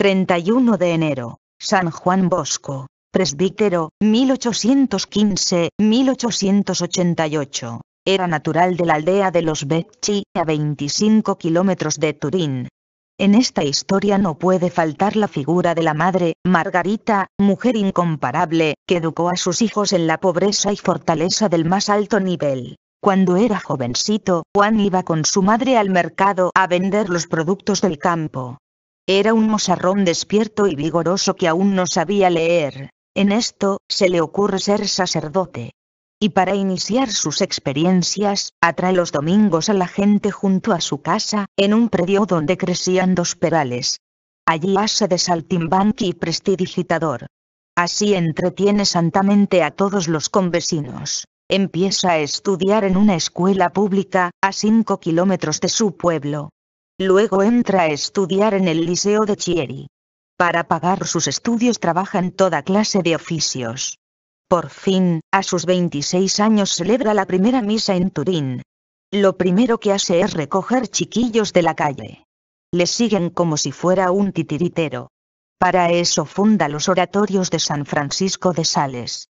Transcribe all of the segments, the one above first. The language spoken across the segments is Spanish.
31 de enero. San Juan Bosco. Presbítero, 1815-1888. Era natural de la aldea de los Becci, a 25 kilómetros de Turín. En esta historia no puede faltar la figura de la madre, Margarita, mujer incomparable, que educó a sus hijos en la pobreza y fortaleza del más alto nivel. Cuando era jovencito, Juan iba con su madre al mercado a vender los productos del campo. Era un mozarrón despierto y vigoroso que aún no sabía leer. En esto, se le ocurre ser sacerdote. Y para iniciar sus experiencias, atrae los domingos a la gente junto a su casa, en un predio donde crecían dos perales. Allí hace de saltimbanqui y prestidigitador. Así entretiene santamente a todos los convecinos. Empieza a estudiar en una escuela pública, a cinco kilómetros de su pueblo. Luego entra a estudiar en el Liceo de Chieri. Para pagar sus estudios trabaja en toda clase de oficios. Por fin, a sus 26 años celebra la primera misa en Turín. Lo primero que hace es recoger chiquillos de la calle. Le siguen como si fuera un titiritero. Para eso funda los oratorios de San Francisco de Sales.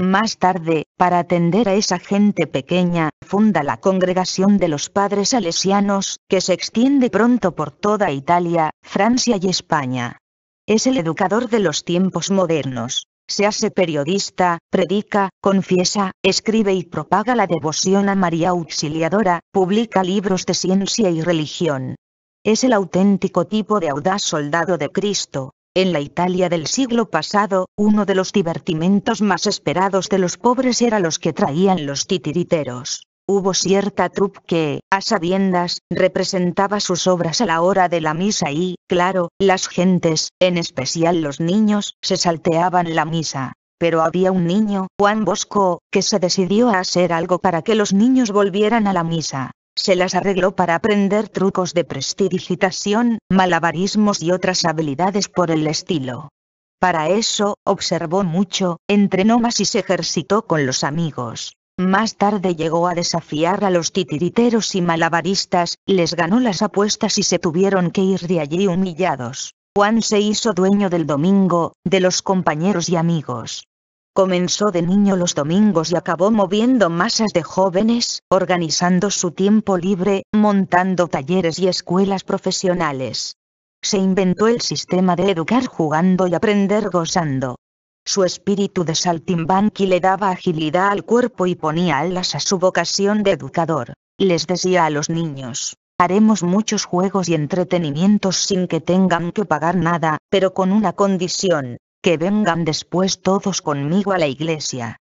Más tarde, para atender a esa gente pequeña, funda la Congregación de los Padres Salesianos, que se extiende pronto por toda Italia, Francia y España. Es el educador de los tiempos modernos. Se hace periodista, predica, confiesa, escribe y propaga la devoción a María Auxiliadora, publica libros de ciencia y religión. Es el auténtico tipo de audaz soldado de Cristo, en la Italia del siglo pasado, uno de los divertimentos más esperados de los pobres era los que traían los titiriteros. Hubo cierta trup que, a sabiendas, representaba sus obras a la hora de la misa y, claro, las gentes, en especial los niños, se salteaban la misa. Pero había un niño, Juan Bosco, que se decidió a hacer algo para que los niños volvieran a la misa se las arregló para aprender trucos de prestidigitación, malabarismos y otras habilidades por el estilo. Para eso, observó mucho, entrenó más y se ejercitó con los amigos. Más tarde llegó a desafiar a los titiriteros y malabaristas, les ganó las apuestas y se tuvieron que ir de allí humillados. Juan se hizo dueño del domingo, de los compañeros y amigos. Comenzó de niño los domingos y acabó moviendo masas de jóvenes, organizando su tiempo libre, montando talleres y escuelas profesionales. Se inventó el sistema de educar jugando y aprender gozando. Su espíritu de saltimbanqui le daba agilidad al cuerpo y ponía alas a su vocación de educador. Les decía a los niños, Haremos muchos juegos y entretenimientos sin que tengan que pagar nada, pero con una condición, que vengan después todos conmigo a la iglesia.